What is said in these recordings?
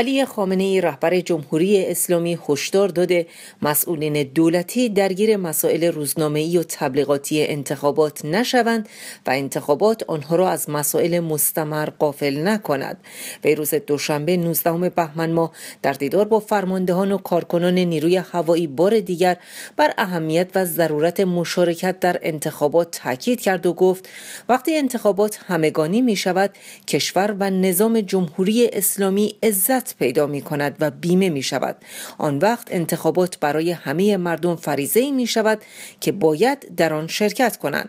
علی خامنه ای رهبر جمهوری اسلامی هشدار داده مسئولین دولتی درگیر مسائل ای و تبلیغاتی انتخابات نشوند و انتخابات آنها را از مسائل مستمر قافل نکند. به روز دوشنبه 19 بهمن ماه در دیدار با فرماندهان و کارکنان نیروی هوایی بار دیگر بر اهمیت و ضرورت مشارکت در انتخابات تاکید کرد و گفت وقتی انتخابات همگانی می شود کشور و نظام جمهوری اسلامی عزت پیدا می کند و بیمه می شود آن وقت انتخابات برای همه مردم فریزه می شود که باید در آن شرکت کنند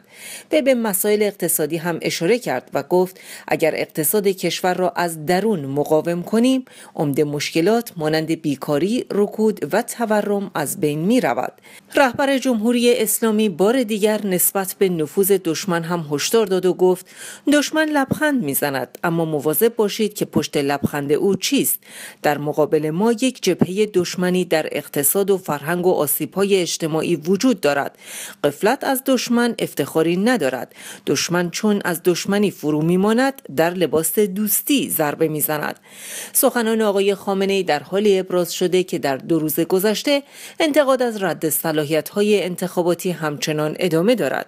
به به مسائل اقتصادی هم اشاره کرد و گفت اگر اقتصاد کشور را از درون مقاوم کنیم عمده مشکلات مانند بیکاری رکود و تورم از بین می رود رهبر جمهوری اسلامی بار دیگر نسبت به نفوذ دشمن هم هشدار داد و گفت دشمن لبخند میزند اما مواظب باشید که پشت لبخند او چیست در مقابل ما یک جبهه دشمنی در اقتصاد و فرهنگ و آسیبهای اجتماعی وجود دارد قفلت از دشمن افتخاری ندارد دشمن چون از دشمنی فرو میماند در لباس دوستی ضربه میزند سخنان آقای خامنه در حالی ابراز شده که در دو روز گذشته انتقاد از رد صلاحیت های انتخاباتی همچنان ادامه دارد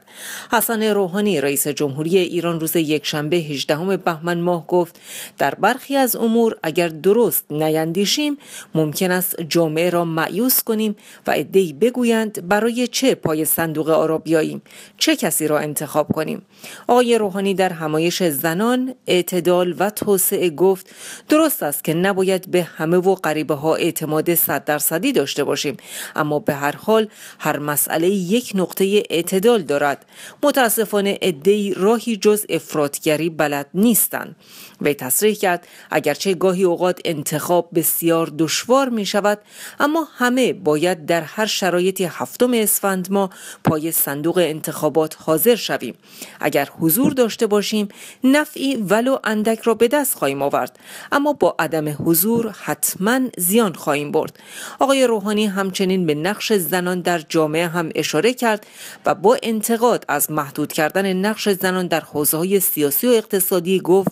حسن روحانی رئیس جمهوری ایران روز یکشنبه 18 بهمن ماه گفت در برخی از امور اگر درست درست نیندیشیم ممکن است جامعه را معیوس کنیم و ادهی بگویند برای چه پای صندوق آرا بیاییم چه کسی را انتخاب کنیم آقای روحانی در همایش زنان اعتدال و توسعه گفت درست است که نباید به همه و غریبه ها اعتماد صد درصدی داشته باشیم اما به هر حال هر مسئله یک نقطه اعتدال دارد متاسفانه ادهی راهی جز افرادگری بلد نیستند وی تصریح کرد اگرچه گاهی اوقات انتخاب بسیار دشوار می شود اما همه باید در هر شرایطی هفتم اسفند ما پای صندوق انتخابات حاضر شویم اگر حضور داشته باشیم نفعی ولو اندک را به دست خواهیم آورد اما با عدم حضور حتما زیان خواهیم برد آقای روحانی همچنین به نقش زنان در جامعه هم اشاره کرد و با انتقاد از محدود کردن نقش زنان در حوزه های سیاسی و اقتصادی گفت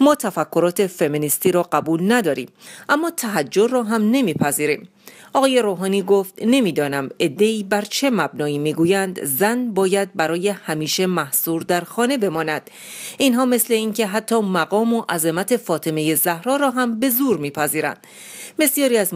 ما تفکرات فمینیستی را قبول نداریم اما تحجر را هم نمیپذیریم آقای روحانی گفت نمیدانم عدهای بر چه مبنایی میگویند زن باید برای همیشه محصور در خانه بماند اینها مثل اینکه حتی مقام و عظمت فاطمه زهرا را هم به زور میپذیرند بسیاری از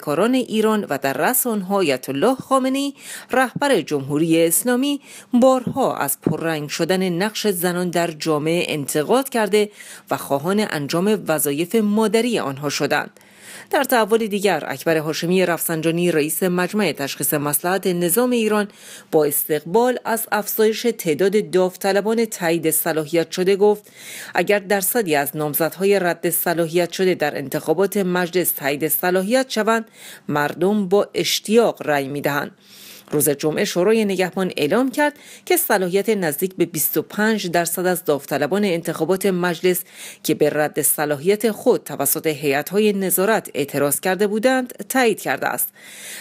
کاران ایران و در رأس آنها الله خامنی رهبر جمهوری اسلامی بارها از پررنگ شدن نقش زنان در جامعه انتقاد کرده و خواهان انجام وظایف مادری آنها شدند در تحول دیگر اکبر هاشمی رفسنجانی رئیس مجمع تشخیص مسلحت نظام ایران با استقبال از افزایش تعداد داوطلبان تایید صلاحیت شده گفت اگر درصدی از نامزدهای رد صلاحیت شده در انتخابات مجلس تایید صلاحیت شوند مردم با اشتیاق رأی میدهند روز جمعه شورای نگهبان اعلام کرد که صلاحیت نزدیک به 25 درصد از داوطلبان انتخابات مجلس که به رد صلاحیت خود توسط های نظارت اعتراض کرده بودند تایید کرده است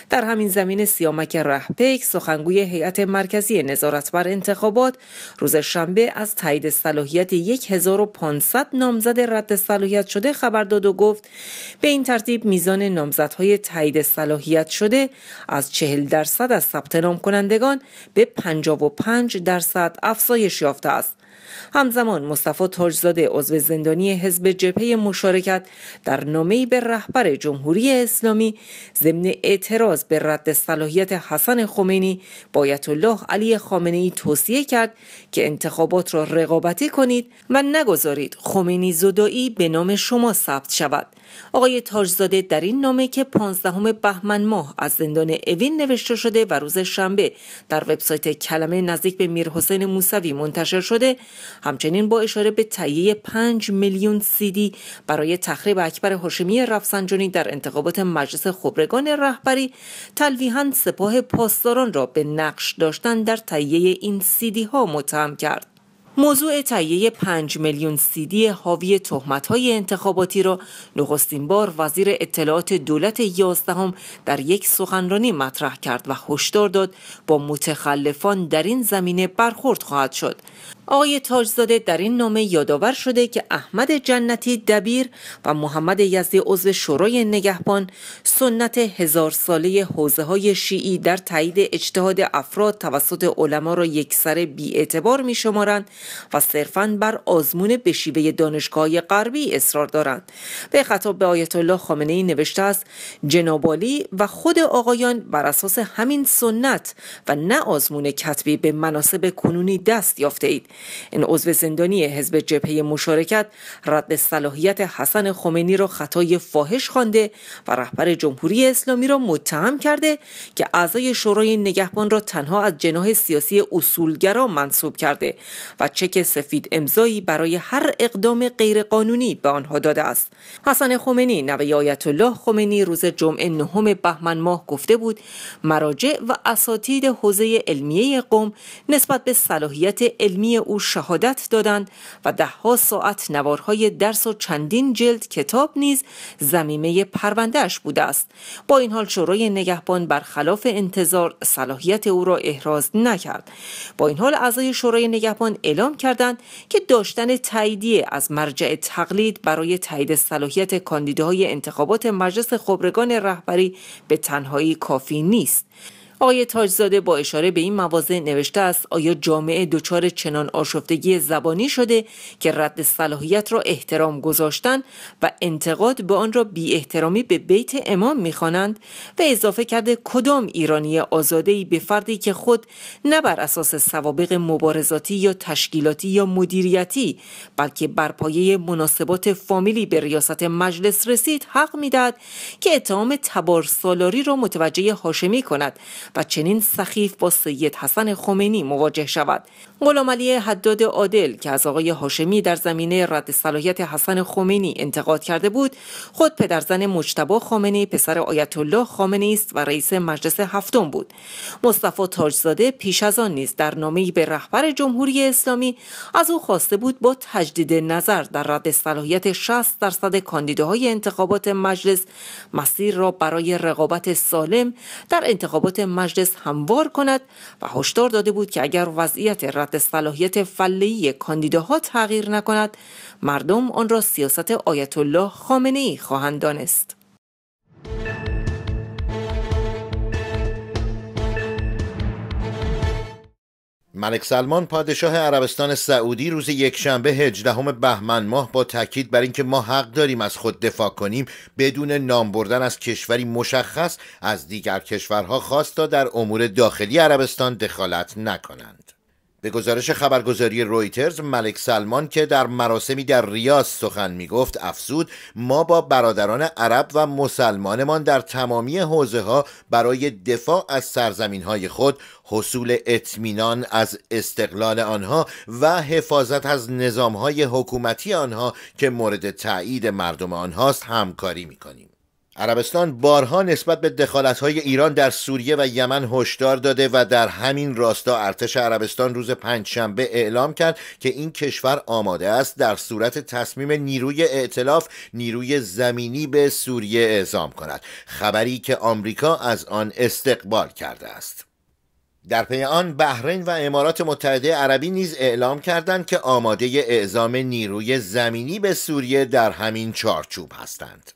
در همین زمین سیامک رهپیک سخنگوی هیئت مرکزی نظارت بر انتخابات روز شنبه از تایید صلاحیت 1500 نامزد رد صلاحیت شده خبر داد و گفت به این ترتیب میزان نامزدهای تایید صلاحیت شده از 40 درصد از ثبت کنندگان به 55 درصد افزایش یافته است همزمان مصطفی تاجزاده عضو زندانی حزب جبهه مشارکت در نامه‌ای به رهبر جمهوری اسلامی ضمن اعتراض به رد صلاحیت حسن خمینی آیت الله علی خامنه توصیه کرد که انتخابات را رقابتی کنید و نگذارید خمینی زدایی به نام شما ثبت شود آقای تاجزاده در این نامه که 15 بهمن ماه از زندان اوین نوشته شده و روز شنبه در وبسایت کلمه نزدیک به میرحسین موسوی منتشر شده همچنین با اشاره به تهیه 5 میلیون سیدی برای تخریب اکبر هاشمی رفسنجانی در انتخابات مجلس خبرگان رهبری تلویحا سپاه پاسداران را به نقش داشتن در تهیه این سیدی ها متهم کرد موضوع تهیه 5 میلیون سیدی حاوی تهمت های انتخاباتی را نخستین بار وزیر اطلاعات دولت یازدهم در یک سخنرانی مطرح کرد و هشدار داد با متخلفان در این زمینه برخورد خواهد شد آقای تاجزاده در این نامه یادآور شده که احمد جنتی دبیر و محمد یزدی عضو شورای نگهبان سنت هزار ساله حوزه های شیعی در تایید اجتهاد افراد توسط علما را بی اعتبار می شمارند و صرفا بر آزمون به شیوه دانشگاه غربی اصرار دارند به خطاب به آیت الله خامنه ای نوشته است جنابالی و خود آقایان بر اساس همین سنت و نه آزمون کتبی به مناسب کنونی دست یافته اید این عضو زندانی حزب جبهه مشارکت رد صلاحیت حسن خمینی را خطای فاحش خوانده و رهبر جمهوری اسلامی را متهم کرده که اعضای شورای نگهبان را تنها از جناح سیاسی اصولگرا منصوب کرده و چک سفید امضایی برای هر اقدام غیرقانونی به آنها داده است حسن خمینی نوه آیت الله خمینی روز جمعه نهم بهمن ماه گفته بود مراجع و اساتید حوزه علمیه قوم نسبت به صلاحیت علمی او شهادت دادند و دهها ساعت نوارهای درس و چندین جلد کتاب نیز زمیمه پروندهش بوده است با این حال شورای نگهبان برخلاف انتظار صلاحیت او را احراز نکرد با این حال اعضای شورای نگهبان اعلام کردند که داشتن تاییدیه از مرجع تقلید برای تایید صلاحیت کاندیداهای انتخابات مجلس خبرگان رهبری به تنهایی کافی نیست آقای تاجزاده با اشاره به این مواضع نوشته است آیا جامعه دچار چنان آشفتگی زبانی شده که رد صلاحیت را احترام گذاشتن و انتقاد به آن را بی احترامی به بیت امام میخوانند و اضافه کرده کدام ایرانی آزاده‌ای به فردی که خود نه بر اساس سوابق مبارزاتی یا تشکیلاتی یا مدیریتی بلکه بر پایه مناسبات فامیلی به ریاست مجلس رسید حق میدهد که اتهام تبارسالاری را متوجه هاشمی کند و چنین سخیف با سید حسن خمینی مواجه شود غلام علی حداد عادل که از آقای هاشمی در زمینه رد صلاحیت حسن خمینی انتقاد کرده بود خود پدرزن مجتبا خمینی پسر آیت الله خامنه است و رئیس مجلس هفتم بود مصطفی تاجزاده پیش از آن نیز در نامه‌ای به رهبر جمهوری اسلامی از او خواسته بود با تجدید نظر در رد صلاحیت 60 درصد کاندیداهای انتخابات مجلس مسیر را برای رقابت سالم در انتخابات مجلس هموار کند و هشدار داده بود که اگر وضعیت رد صلاحیت فلهی کاندیداها تغییر نکند مردم آن را سیاست آیت الله خامنه ای خواهند دانست ملک سلمان پادشاه عربستان سعودی روز یکشنبه هجدهم بهمن ماه با تاکید بر اینکه ما حق داریم از خود دفاع کنیم بدون نام بردن از کشوری مشخص از دیگر کشورها خواست تا در امور داخلی عربستان دخالت نکنند به گزارش خبرگزاری رویترز ملک سلمان که در مراسمی در ریاض سخن می گفت افسود ما با برادران عرب و مسلمانمان در تمامی حوزه ها برای دفاع از سرزمین های خود حصول اطمینان از استقلال آنها و حفاظت از نظام های حکومتی آنها که مورد تایید مردم آنهاست همکاری می کنیم عربستان بارها نسبت به دخالتهای ایران در سوریه و یمن هشدار داده و در همین راستا ارتش عربستان روز پنجشنبه اعلام کرد که این کشور آماده است در صورت تصمیم نیروی ائتلاف نیروی زمینی به سوریه اعزام کند خبری که آمریکا از آن استقبال کرده است در پی آن بحرین و امارات متحده عربی نیز اعلام کردند که آماده اعزام نیروی زمینی به سوریه در همین چارچوب هستند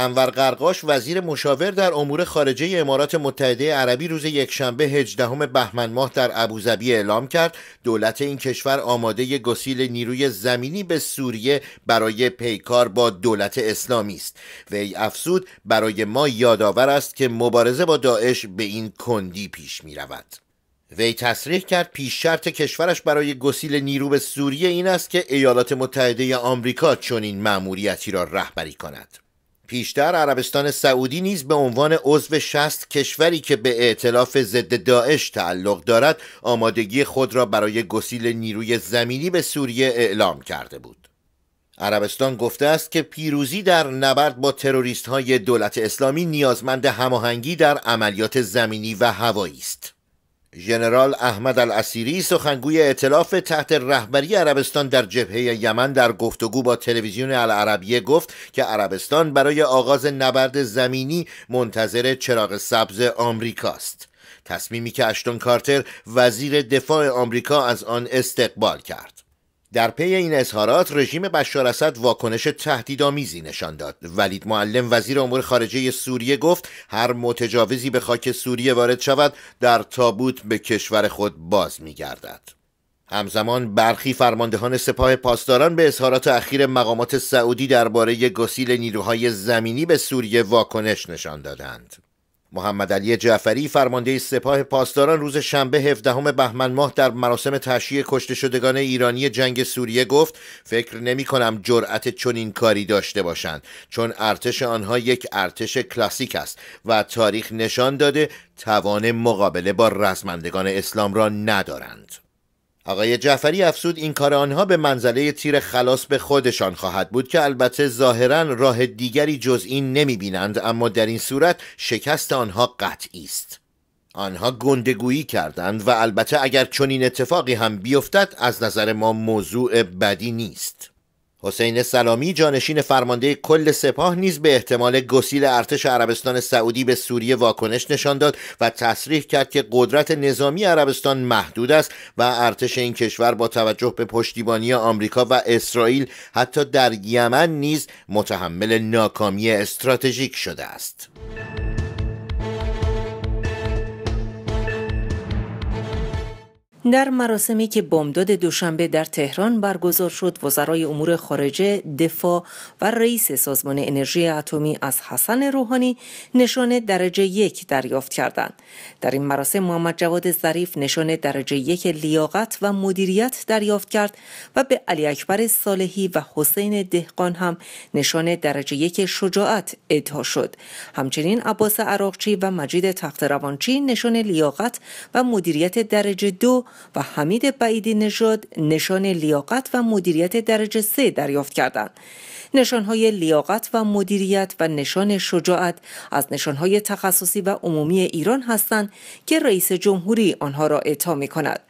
انور قرقاش وزیر مشاور در امور خارجه امارات متحده عربی روز یکشنبه 18 بهمن ماه در ابوظبی اعلام کرد دولت این کشور آماده گسیل نیروی زمینی به سوریه برای پیکار با دولت اسلامی است وی افزود برای ما یادآور است که مبارزه با داعش به این کندی پیش می رود وی تصریح کرد پیش شرط کشورش برای گسیل نیرو به سوریه این است که ایالات متحده آمریکا چنین مأموریتی را رهبری کند پیشتر عربستان سعودی نیز به عنوان عضو شست کشوری که به ائتلاف ضد داعش تعلق دارد آمادگی خود را برای گسیل نیروی زمینی به سوریه اعلام کرده بود عربستان گفته است که پیروزی در نبرد با تروریست های دولت اسلامی نیازمند هماهنگی در عملیات زمینی و هوایی است ژنرال احمد الاسیری سخنگوی اطلاف تحت رهبری عربستان در جبهه یمن در گفتگو با تلویزیون العربیه گفت که عربستان برای آغاز نبرد زمینی منتظر چراغ سبز آمریکاست تصمیمی که اشتون کارتر وزیر دفاع آمریکا از آن استقبال کرد در پی این اظهارات رژیم بشار اسد واکنش تهدیدآمیزی نشان داد ولید معلم وزیر امور خارجه سوریه گفت هر متجاوزی به خاک سوریه وارد شود در تابوت به کشور خود باز میگردد همزمان برخی فرماندهان سپاه پاسداران به اظهارات اخیر مقامات سعودی درباره گسیل نیروهای زمینی به سوریه واکنش نشان دادند محمد علی جعفری فرمانده سپاه پاسداران روز شنبه 17 بهمن ماه در مراسم تشییع کشته شدگان ایرانی جنگ سوریه گفت فکر نمی کنم جرأت چنین کاری داشته باشند چون ارتش آنها یک ارتش کلاسیک است و تاریخ نشان داده توان مقابله با رزمندگان اسلام را ندارند آقای جعفری افسود این کار آنها به منزله تیر خلاص به خودشان خواهد بود که البته ظاهرا راه دیگری جز این نمی بینند اما در این صورت شکست آنها قطعی است آنها گندگویی کردند و البته اگر چنین اتفاقی هم بیفتد از نظر ما موضوع بدی نیست حسین سلامی جانشین فرمانده کل سپاه نیز به احتمال گسیل ارتش عربستان سعودی به سوریه واکنش نشان داد و تصریح کرد که قدرت نظامی عربستان محدود است و ارتش این کشور با توجه به پشتیبانی آمریکا و اسرائیل حتی در یمن نیز متحمل ناکامی استراتژیک شده است. در مراسمی که بامداد دوشنبه در تهران برگزار شد وزرای امور خارجه دفاع و رئیس سازمان انرژی اتمی از حسن روحانی نشان درجه یک دریافت کردند در این مراسم محمد جواد ظریف نشان درجه یک لیاقت و مدیریت دریافت کرد و به علی اکبر صالحی و حسین دهقان هم نشان درجه یک شجاعت ادها شد همچنین عباس عراقچی و مجید تخت روانچی نشان لیاقت و مدیریت درجه دو و حمید بعیدی نژاد نشان لیاقت و مدیریت درجه سه دریافت کردند نشانهای لیاقت و مدیریت و نشان شجاعت از نشانهای تخصصی و عمومی ایران هستند که رئیس جمهوری آنها را اعطا می کند.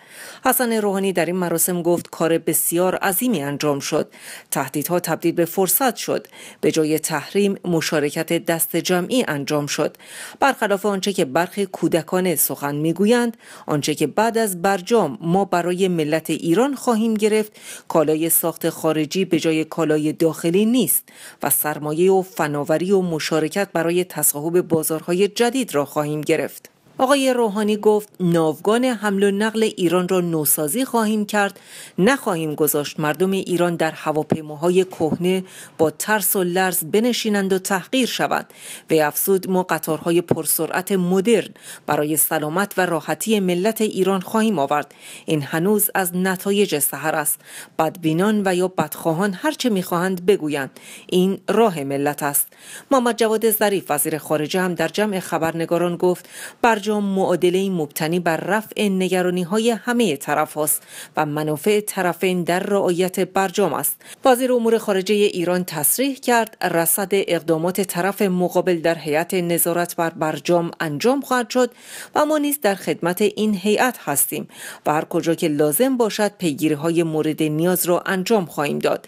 حسن روحانی در این مراسم گفت کار بسیار عظیمی انجام شد تهدیدها تبدیل به فرصت شد به جای تحریم مشارکت دست جمعی انجام شد برخلاف آنچه که برخی کودکان سخن میگویند آنچه که بعد از برجام ما برای ملت ایران خواهیم گرفت کالای ساخت خارجی به جای کالای داخلی نیست و سرمایه و فناوری و مشارکت برای تصاحب بازارهای جدید را خواهیم گرفت. آقای روحانی گفت ناوگان حمل و نقل ایران را نوسازی خواهیم کرد نخواهیم گذاشت مردم ایران در هواپیماهای کهنه با ترس و لرز بنشینند و تحقیر شوند و افزود ما قطارهای پرسرعت مدرن برای سلامت و راحتی ملت ایران خواهیم آورد این هنوز از نتایج سحر است بدبینان و یا بدخواهان هرچه میخواهند بگویند این راه ملت است محمد جواد ظریف وزیر خارجه هم در جمع خبرنگاران گفت بر برجام معادله مبتنی بر رفع نگرانی های همه طرف هست و منافع طرفین در رعایت برجام است. وزیر امور خارجه ایران تصریح کرد رصد اقدامات طرف مقابل در هیئت نظارت بر برجام انجام خواهد شد و ما نیز در خدمت این هیئت هستیم و هر کجا که لازم باشد پیگیری های مورد نیاز را انجام خواهیم داد.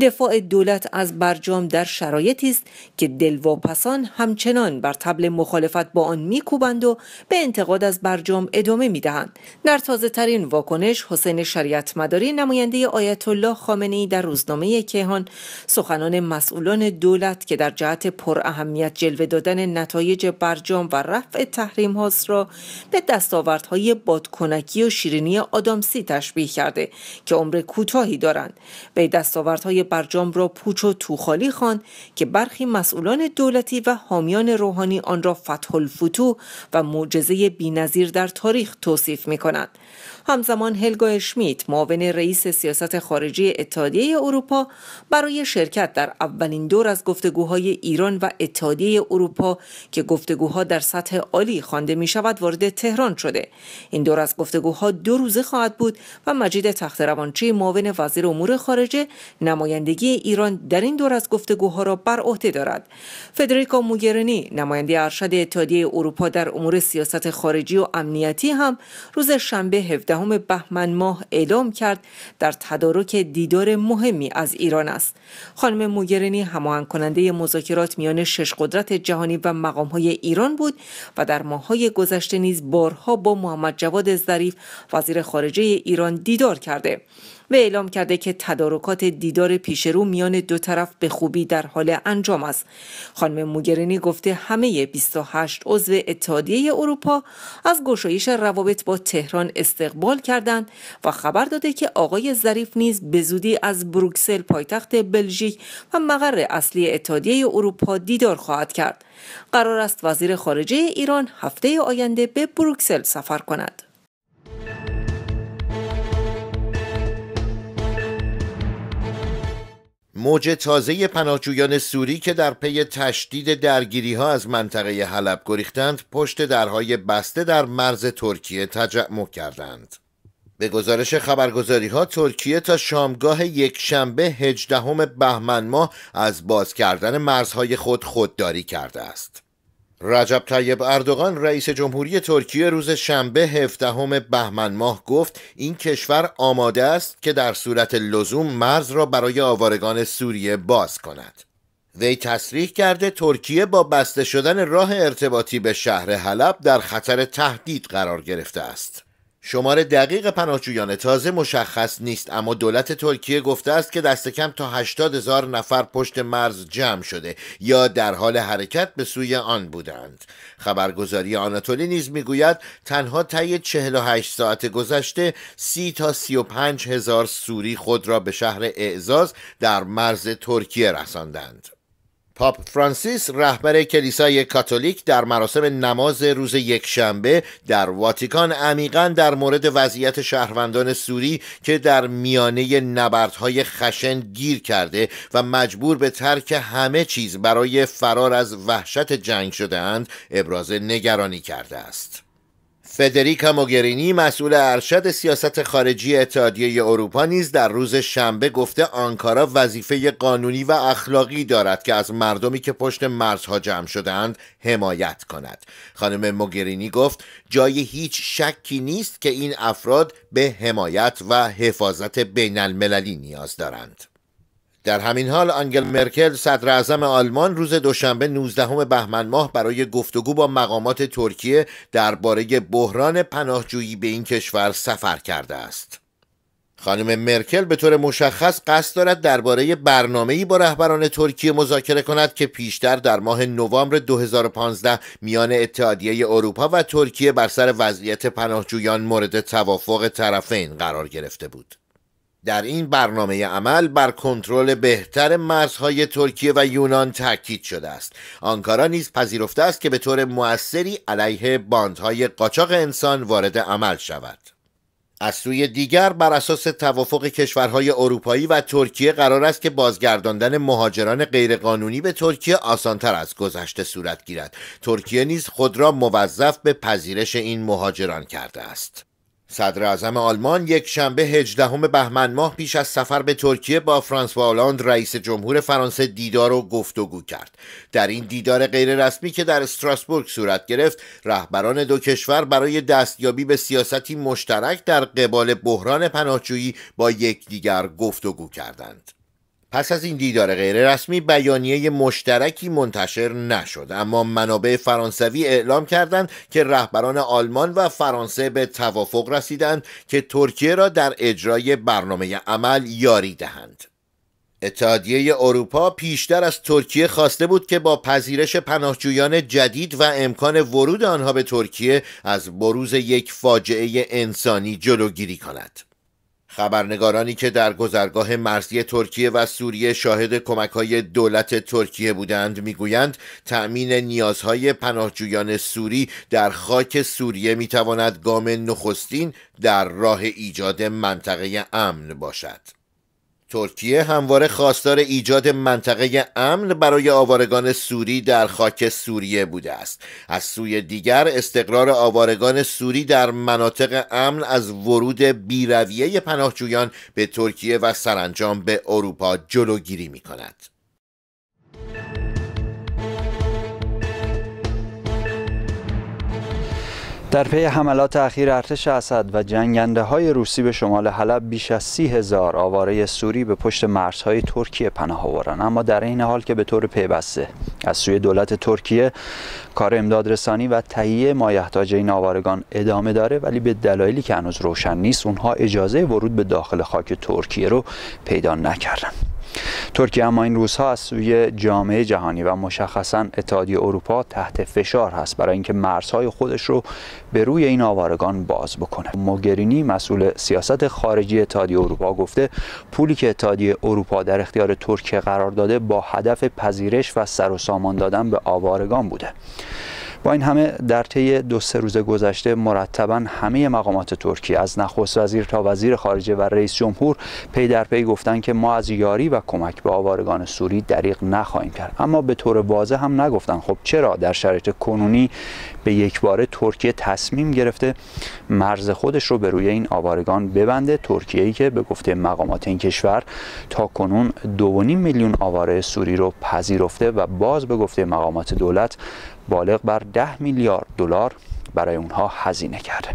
دفاع دولت از برجام در شرایطی است که دلواپسان همچنان بر تبل مخالفت با آن میکوبند و به انتقاد از برجام ادامه می دهند. در تازه ترین واکنش حسین شریعت مداری نماینده آیت الله خامنه ای در روزنامه کیهان سخنان مسئولان دولت که در جهت پر اهمیت جلوه دادن نتایج برجام و رفع تحریم هاست را به دستاوردهای بادکنکی و شیرینی آدامسی تشبیه کرده که عمر کوتاهی دارند به دستاوردهای برجام را پوچ و توخالی خواند که برخی مسئولان دولتی و حامیان روحانی آن را فتح الفتو و معجزه بینظیر در تاریخ توصیف می کند. همزمان هلگا اشمیت معاون رئیس سیاست خارجی اتحادیه اروپا برای شرکت در اولین دور از گفتگوهای ایران و اتحادیه اروپا که گفتگوها در سطح عالی خوانده می شود وارد تهران شده این دور از گفتگوها دو روزه خواهد بود و مجید تخت روانچی معاون وزیر امور خارجه نمایندگی ایران در این دور از گفتگوها را بر عهده دارد فدریکا موگرنی نماینده ارشد اتحادیه اروپا در امور سیاست سیاست خارجی و امنیتی هم روز شنبه 17 بهمن ماه اعلام کرد در تدارک دیدار مهمی از ایران است خانم موگرنی هماهنگ کننده مذاکرات میان شش قدرت جهانی و مقامهای ایران بود و در های گذشته نیز بارها با محمد جواد ظریف وزیر خارجه ایران دیدار کرده و اعلام کرده که تدارکات دیدار پیشرو میان دو طرف به خوبی در حال انجام است خانم موگرینی گفته همه 28 عضو اتحادیه اروپا از گشایش روابط با تهران استقبال کردند و خبر داده که آقای ظریف نیز به زودی از بروکسل پایتخت بلژیک و مقر اصلی اتحادیه اروپا دیدار خواهد کرد قرار است وزیر خارجه ایران هفته آینده به بروکسل سفر کند موج تازه پناهجویان سوری که در پی تشدید درگیری ها از منطقه حلب گریختند پشت درهای بسته در مرز ترکیه تجمع کردند به گزارش خبرگزاری ها ترکیه تا شامگاه یک شنبه هجدهم بهمن ماه از باز کردن مرزهای خود خودداری کرده است رجب طیب اردوغان رئیس جمهوری ترکیه روز شنبه 17 بهمن ماه گفت این کشور آماده است که در صورت لزوم مرز را برای آوارگان سوریه باز کند. وی تصریح کرده ترکیه با بسته شدن راه ارتباطی به شهر حلب در خطر تهدید قرار گرفته است. شمار دقیق پناهجویان تازه مشخص نیست اما دولت ترکیه گفته است که دست کم تا 80 هزار نفر پشت مرز جمع شده یا در حال حرکت به سوی آن بودند خبرگزاری آناتولی نیز میگوید تنها طی 48 ساعت گذشته 30 تا 35 هزار سوری خود را به شهر اعزاز در مرز ترکیه رساندند پاپ فرانسیس رهبر کلیسای کاتولیک در مراسم نماز روز یکشنبه در واتیکان عمیقا در مورد وضعیت شهروندان سوری که در میانه نبردهای خشن گیر کرده و مجبور به ترک همه چیز برای فرار از وحشت جنگ شدهاند ابراز نگرانی کرده است. فدریکا موگرینی مسئول ارشد سیاست خارجی اتحادیه اروپا نیز در روز شنبه گفته آنکارا وظیفه قانونی و اخلاقی دارد که از مردمی که پشت مرزها جمع شدهاند حمایت کند خانم موگرینی گفت جای هیچ شکی نیست که این افراد به حمایت و حفاظت بین المللی نیاز دارند در همین حال آنگل مرکل صدر اعظم آلمان روز دوشنبه 19 بهمن ماه برای گفتگو با مقامات ترکیه درباره بحران پناهجویی به این کشور سفر کرده است. خانم مرکل به طور مشخص قصد دارد درباره برنامه‌ای با رهبران ترکیه مذاکره کند که پیشتر در ماه نوامبر 2015 میان اتحادیه اروپا و ترکیه بر سر وضعیت پناهجویان مورد توافق طرفین قرار گرفته بود. در این برنامه عمل بر کنترل بهتر مرزهای ترکیه و یونان تاکید شده است آنکارا نیز پذیرفته است که به طور موثری علیه باندهای قاچاق انسان وارد عمل شود از سوی دیگر بر اساس توافق کشورهای اروپایی و ترکیه قرار است که بازگرداندن مهاجران غیرقانونی به ترکیه آسانتر از گذشته صورت گیرد ترکیه نیز خود را موظف به پذیرش این مهاجران کرده است صدر اعظم آلمان یک شنبه 18 بهمن ماه پیش از سفر به ترکیه با فرانسوا آلاند رئیس جمهور فرانسه دیدار و گفتگو کرد. در این دیدار غیررسمی که در استراسبورگ صورت گرفت، رهبران دو کشور برای دستیابی به سیاستی مشترک در قبال بحران پناهجویی با یکدیگر گفتگو کردند. پس از این دیدار غیررسمی بیانیه مشترکی منتشر نشد اما منابع فرانسوی اعلام کردند که رهبران آلمان و فرانسه به توافق رسیدند که ترکیه را در اجرای برنامه عمل یاری دهند اتحادیه اروپا پیشتر از ترکیه خواسته بود که با پذیرش پناهجویان جدید و امکان ورود آنها به ترکیه از بروز یک فاجعه انسانی جلوگیری کند خبرنگارانی که در گذرگاه مرزی ترکیه و سوریه شاهد کمکهای دولت ترکیه بودند میگویند تأمین نیازهای پناهجویان سوری در خاک سوریه میتواند گام نخستین در راه ایجاد منطقه امن باشد ترکیه همواره خواستار ایجاد منطقه امن برای آوارگان سوری در خاک سوریه بوده است از سوی دیگر استقرار آوارگان سوری در مناطق امن از ورود بیرویه پناهجویان به ترکیه و سرانجام به اروپا جلوگیری می کند در پی حملات اخیر ارتش اسد و جنگنده های روسی به شمال حلب بیش از سی هزار آواره سوری به پشت مرزهای ترکیه پناه آوردند اما در این حال که به طور پیوسته از سوی دولت ترکیه کار رسانی و تهیه مایحتاج این آوارگان ادامه داره ولی به دلایلی که هنوز روشن نیست اونها اجازه ورود به داخل خاک ترکیه رو پیدا نکردند ترکیه اما این روزها از سوی جامعه جهانی و مشخصا اتحادیه اروپا تحت فشار هست برای اینکه مرزهای خودش رو به روی این آوارگان باز بکنه موگرینی مسئول سیاست خارجی اتحادیه اروپا گفته پولی که اتحادیه اروپا در اختیار ترکیه قرار داده با هدف پذیرش و سر و سامان دادن به آوارگان بوده با این همه در طی دو سه روز گذشته مرتبا همه مقامات ترکیه از نخست وزیر تا وزیر خارجه و رئیس جمهور پی در پی گفتن که ما از یاری و کمک به آوارگان سوری دریغ نخواهیم کرد اما به طور واضح هم نگفتن خب چرا در شرایط کنونی به یک بار ترکیه تصمیم گرفته مرز خودش رو به روی این آوارگان ببنده ترکیه ای که به گفته مقامات این کشور تا کنون 2.5 میلیون آواره سوری رو پذیرفته و باز به گفته مقامات دولت بالغ بر 10 میلیارد دلار برای اونها هزینه کرده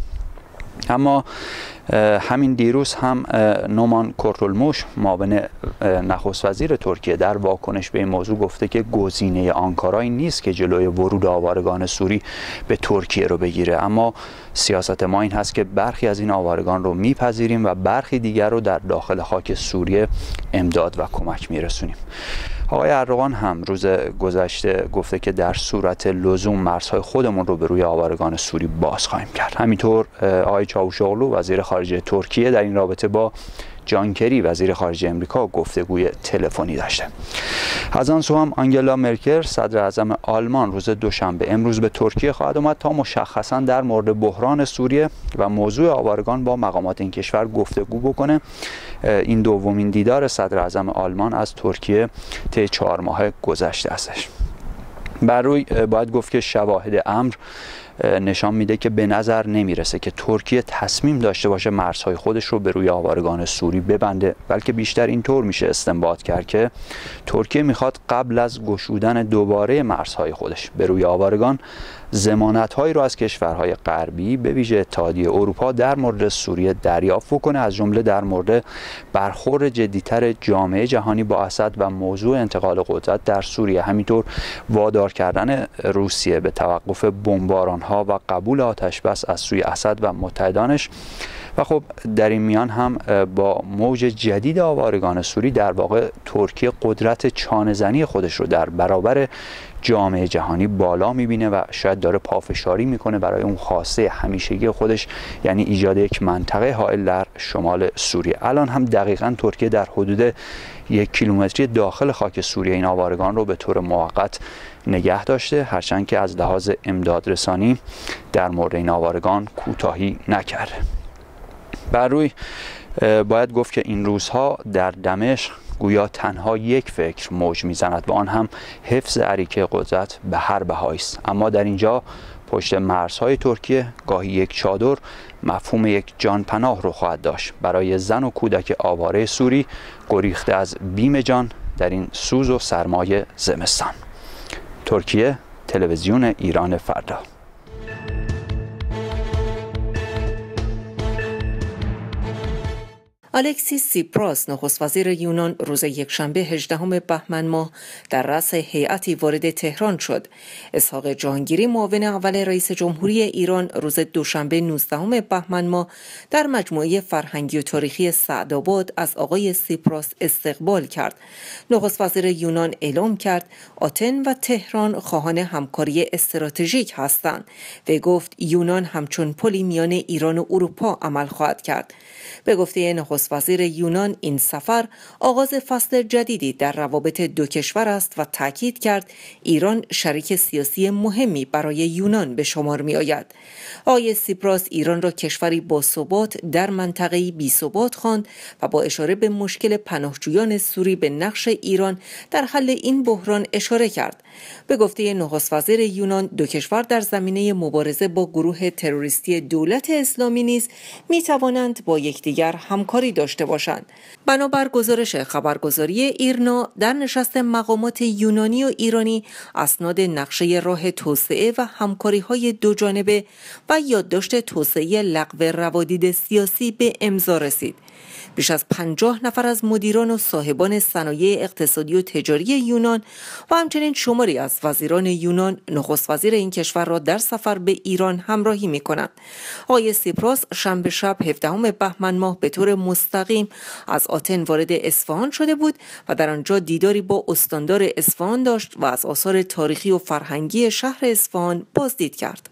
اما همین دیروز هم نومان کورتولموش معاون نخست وزیر ترکیه در واکنش به این موضوع گفته که گزینه آنکارا نیست که جلوی ورود آوارگان سوری به ترکیه رو بگیره اما سیاست ما این هست که برخی از این آوارگان رو میپذیریم و برخی دیگر رو در داخل خاک سوریه امداد و کمک میرسونیم آقای اردوغان هم روز گذشته گفته که در صورت لزوم مرزهای خودمون رو به روی آوارگان سوری باز خواهیم کرد همینطور آقای چاوشاغلو وزیر خارجه ترکیه در این رابطه با جان کری وزیر خارجه امریکا گفتگوی تلفنی داشته از آن سو هم آنگلا مرکر صدر اعظم آلمان روز دوشنبه امروز به ترکیه خواهد آمد تا مشخصا در مورد بحران سوریه و موضوع آوارگان با مقامات این کشور گفتگو بکنه این دومین دیدار صدر اعظم آلمان از ترکیه طی چهار ماه گذشته استش بر روی باید گفت که شواهد امر نشان میده که به نظر نمیرسه که ترکیه تصمیم داشته باشه مرزهای خودش رو به روی آوارگان سوری ببنده بلکه بیشتر اینطور میشه استنباط کرد که ترکیه میخواد قبل از گشودن دوباره مرزهای خودش به روی آوارگان زمانت هایی را از کشورهای غربی به ویژه اتحادیه اروپا در مورد سوریه دریافت بکنه از جمله در مورد برخورد جدیتر جامعه جهانی با اسد و موضوع انتقال قدرت در سوریه همینطور وادار کردن روسیه به توقف بمباران ها و قبول آتش بس از سوی اسد و متحدانش و خب در این میان هم با موج جدید آوارگان سوری در واقع ترکیه قدرت چانهزنی خودش رو در برابر جامعه جهانی بالا میبینه و شاید داره پافشاری میکنه برای اون خاصه همیشگی خودش یعنی ایجاد یک منطقه حائل در شمال سوریه الان هم دقیقا ترکیه در حدود یک کیلومتری داخل خاک سوریه این آوارگان رو به طور موقت نگه داشته هرچند که از لحاظ رسانی در مورد این آوارگان کوتاهی نکرده بر روی باید گفت که این روزها در دمشق گویا تنها یک فکر موج میزند و آن هم حفظ عریک قدرت به هر بهایی است اما در اینجا پشت مرزهای ترکیه گاهی یک چادر مفهوم یک جان پناه رو خواهد داشت برای زن و کودک آواره سوری گریخته از بیم جان در این سوز و سرمایه زمستان ترکیه تلویزیون ایران فردا الکسیس سیپراس نخست وزیر یونان روز یکشنبه 18 بهمن ماه در رأس هیئتی وارد تهران شد. اسحاق جهانگیری معاون اول رئیس جمهوری ایران روز دوشنبه 19 بهمن ماه در مجموعه فرهنگی و تاریخی سعدآباد از آقای سیپراس استقبال کرد. نخست وزیر یونان اعلام کرد آتن و تهران خواهان همکاری استراتژیک هستند و گفت یونان همچون پلی میان ایران و اروپا عمل خواهد کرد. به گفته نخست وزیر یونان این سفر آغاز فصل جدیدی در روابط دو کشور است و تاکید کرد ایران شریک سیاسی مهمی برای یونان به شمار می آید. آقای سیپراس ایران را کشوری با ثبات در منطقه بی ثبات خواند و با اشاره به مشکل پناهجویان سوری به نقش ایران در حل این بحران اشاره کرد. به گفته نخست وزیر یونان دو کشور در زمینه مبارزه با گروه تروریستی دولت اسلامی نیز می توانند با یکدیگر همکاری داشته باشند بنابر گزارش خبرگزاری ایرنا در نشست مقامات یونانی و ایرانی اسناد نقشه راه توسعه و همکاری های دو جانبه و یادداشت توسعه لغو روادید سیاسی به امضا رسید بیش از پنجاه نفر از مدیران و صاحبان صنایع اقتصادی و تجاری یونان و همچنین شماری از وزیران یونان نخست وزیر این کشور را در سفر به ایران همراهی می کنند. آقای سیپراس شنبه شب 17 بهمن ماه به طور مستقیم از آتن وارد اصفهان شده بود و در آنجا دیداری با استاندار اصفهان داشت و از آثار تاریخی و فرهنگی شهر اصفهان بازدید کرد.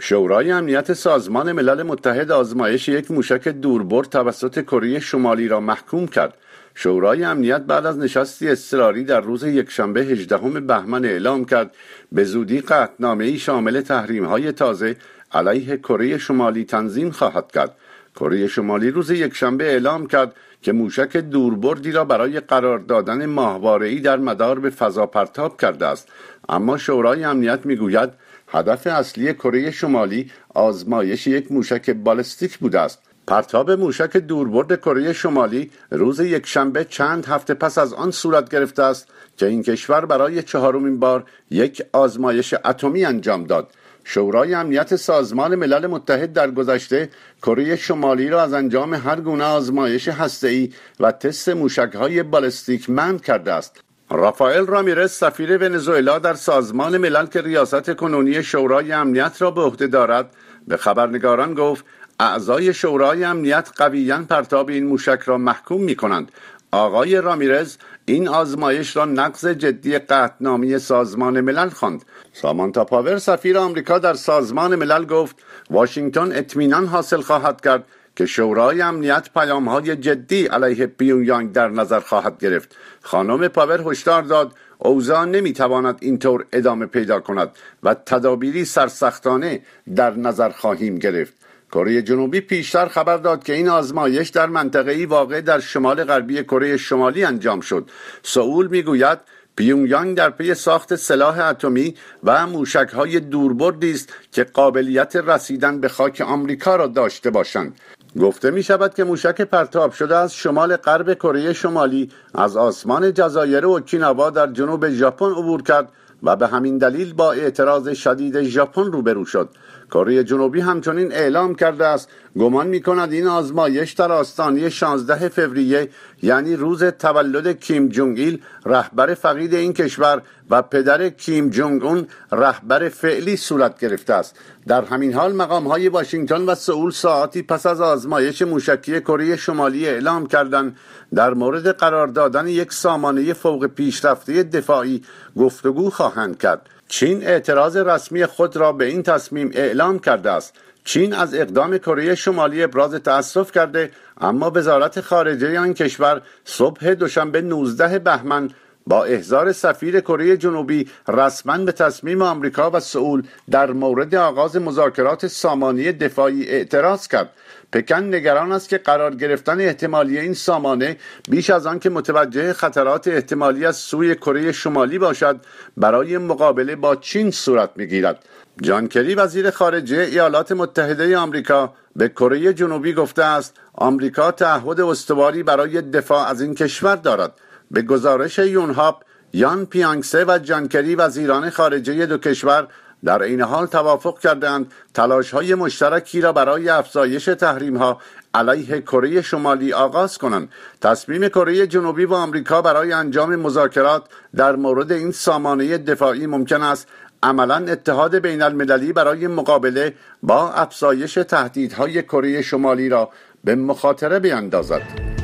شورای امنیت سازمان ملل متحد آزمایش یک موشک دوربرد توسط کره شمالی را محکوم کرد شورای امنیت بعد از نشستی اضطراری در روز یکشنبه هجدهم بهمن اعلام کرد به زودی قطنامه ای شامل تحریم های تازه علیه کره شمالی تنظیم خواهد کرد کره شمالی روز یکشنبه اعلام کرد که موشک دوربردی را برای قرار دادن ماهواره در مدار به فضا پرتاب کرده است اما شورای امنیت میگوید هدف اصلی کره شمالی آزمایش یک موشک بالستیک بوده است پرتاب موشک دوربرد کره شمالی روز یکشنبه چند هفته پس از آن صورت گرفته است که این کشور برای چهارمین بار یک آزمایش اتمی انجام داد شورای امنیت سازمان ملل متحد در گذشته کره شمالی را از انجام هر گونه آزمایش هسته‌ای و تست موشک‌های بالستیک منع کرده است رافائل رامیرز سفیر ونزوئلا در سازمان ملل که ریاست کنونی شورای امنیت را به عهده دارد به خبرنگاران گفت اعضای شورای امنیت قویا پرتاب این موشک را محکوم می کنند آقای رامیرز این آزمایش را نقض جدی قطنامی سازمان ملل خواند سامانتا پاور سفیر آمریکا در سازمان ملل گفت واشنگتن اطمینان حاصل خواهد کرد که شورای امنیت پیام های جدی علیه پیونگیانگ در نظر خواهد گرفت خانم پاور هشدار داد نمی نمیتواند اینطور ادامه پیدا کند و تدابیری سرسختانه در نظر خواهیم گرفت کره جنوبی پیشتر خبر داد که این آزمایش در منطقه ای واقع در شمال غربی کره شمالی انجام شد سئول میگوید پیونگیانگ در پی ساخت سلاح اتمی و موشک های دوربردی است که قابلیت رسیدن به خاک آمریکا را داشته باشند گفته می شود که موشک پرتاب شده از شمال غرب کره شمالی از آسمان جزایر اوکیناوا در جنوب ژاپن عبور کرد و به همین دلیل با اعتراض شدید ژاپن روبرو شد کره جنوبی همچنین اعلام کرده است گمان می کند این آزمایش در آستانه 16 فوریه یعنی روز تولد کیم جونگ رهبر فقید این کشور و پدر کیم جونگ اون رهبر فعلی صورت گرفته است در همین حال مقام های واشنگتن و سئول ساعتی پس از آزمایش موشکی کره شمالی اعلام کردند در مورد قرار دادن یک سامانه فوق پیشرفته دفاعی گفتگو خواهند کرد چین اعتراض رسمی خود را به این تصمیم اعلام کرده است چین از اقدام کره شمالی ابراز تأسف کرده اما وزارت خارجه آن کشور صبح دوشنبه 19 بهمن با احضار سفیر کره جنوبی رسما به تصمیم آمریکا و سئول در مورد آغاز مذاکرات سامانی دفاعی اعتراض کرد پکن نگران است که قرار گرفتن احتمالی این سامانه بیش از آن که متوجه خطرات احتمالی از سوی کره شمالی باشد برای مقابله با چین صورت میگیرد جان کری وزیر خارجه ایالات متحده آمریکا به کره جنوبی گفته است آمریکا تعهد استواری برای دفاع از این کشور دارد به گزارش یونهاپ یان پیانگسه و جانکری وزیران خارجه دو کشور در این حال توافق کردند تلاش های مشترکی را برای افزایش تحریم ها علیه کره شمالی آغاز کنند تصمیم کره جنوبی و آمریکا برای انجام مذاکرات در مورد این سامانه دفاعی ممکن است عملا اتحاد بین المللی برای مقابله با افزایش تهدیدهای کره شمالی را به مخاطره بیندازد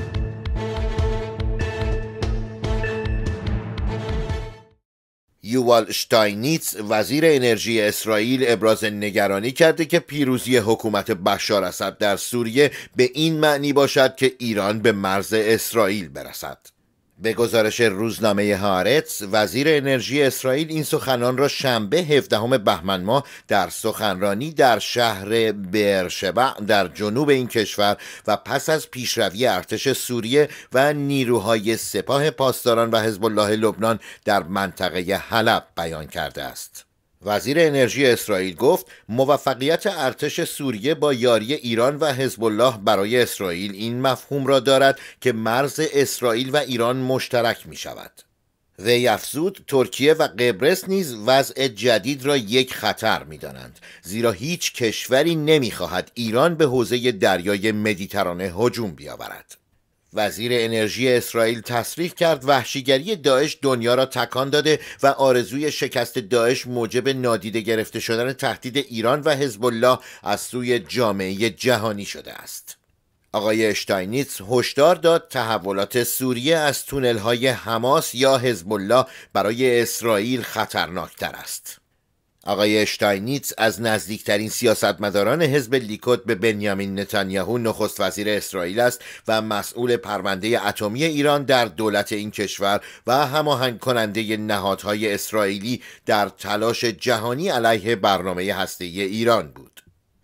یووال شتاینیتس وزیر انرژی اسرائیل ابراز نگرانی کرده که پیروزی حکومت بشار اسد در سوریه به این معنی باشد که ایران به مرز اسرائیل برسد به گزارش روزنامه هارتس وزیر انرژی اسرائیل این سخنان را شنبه 17 بهمن ماه در سخنرانی در شهر برشبع در جنوب این کشور و پس از پیشروی ارتش سوریه و نیروهای سپاه پاسداران و حزب الله لبنان در منطقه حلب بیان کرده است وزیر انرژی اسرائیل گفت موفقیت ارتش سوریه با یاری ایران و حزب الله برای اسرائیل این مفهوم را دارد که مرز اسرائیل و ایران مشترک می شود. وی افزود ترکیه و قبرس نیز وضع جدید را یک خطر می دانند زیرا هیچ کشوری نمی خواهد ایران به حوزه دریای مدیترانه هجوم بیاورد. وزیر انرژی اسرائیل تصریح کرد وحشیگری داعش دنیا را تکان داده و آرزوی شکست داعش موجب نادیده گرفته شدن تهدید ایران و حزب الله از سوی جامعه جهانی شده است. آقای اشتاینیتس هشدار داد تحولات سوریه از تونل حماس یا حزب الله برای اسرائیل خطرناکتر است. آقای اشتاینیتس از نزدیکترین سیاستمداران حزب لیکوت به بنیامین نتانیاهو نخست وزیر اسرائیل است و مسئول پرونده اتمی ایران در دولت این کشور و هماهنگ کننده نهادهای اسرائیلی در تلاش جهانی علیه برنامه هسته ایران بود.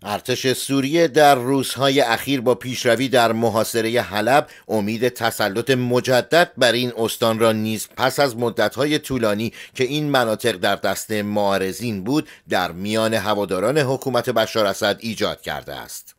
ارتش سوریه در روزهای اخیر با پیشروی در محاصره حلب امید تسلط مجدد بر این استان را نیز پس از مدتهای طولانی که این مناطق در دست معارضین بود در میان هواداران حکومت بشار اسد ایجاد کرده است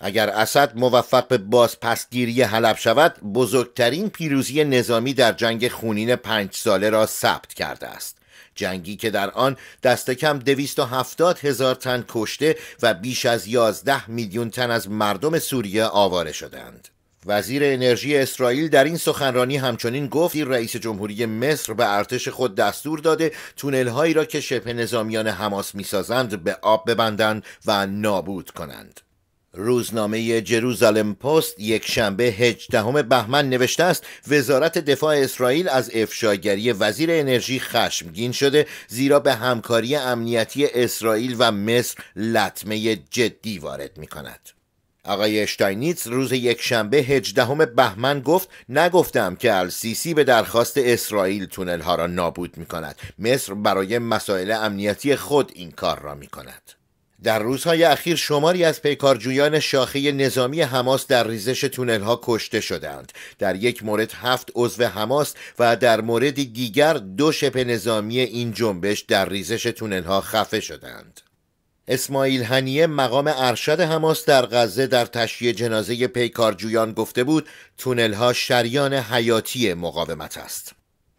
اگر اسد موفق به بازپسگیری حلب شود بزرگترین پیروزی نظامی در جنگ خونین پنج ساله را ثبت کرده است جنگی که در آن دست کم 270 هزار تن کشته و بیش از 11 میلیون تن از مردم سوریه آواره شدند. وزیر انرژی اسرائیل در این سخنرانی همچنین گفت رئیس جمهوری مصر به ارتش خود دستور داده تونل هایی را که شبه نظامیان حماس میسازند به آب ببندند و نابود کنند. روزنامه جروزالم پست یک شنبه 18 بهمن نوشته است وزارت دفاع اسرائیل از افشاگری وزیر انرژی خشمگین شده زیرا به همکاری امنیتی اسرائیل و مصر لطمه جدی وارد می کند. آقای اشتاینیتس روز یک شنبه 18 بهمن گفت نگفتم که السیسی به درخواست اسرائیل تونل ها را نابود می کند. مصر برای مسائل امنیتی خود این کار را می کند. در روزهای اخیر شماری از پیکارجویان شاخه نظامی حماس در ریزش ها کشته شدند در یک مورد هفت عضو حماس و در مورد دیگر دو شبه نظامی این جنبش در ریزش ها خفه شدند اسماعیل هنیه مقام ارشد حماس در غزه در تشییع جنازه پیکارجویان گفته بود تونلها شریان حیاتی مقاومت است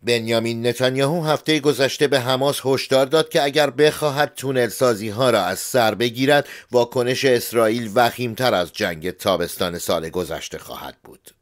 بنیامین نتانیاهو هفته گذشته به حماس هشدار داد که اگر بخواهد تونل سازی ها را از سر بگیرد واکنش اسرائیل وخیمتر از جنگ تابستان سال گذشته خواهد بود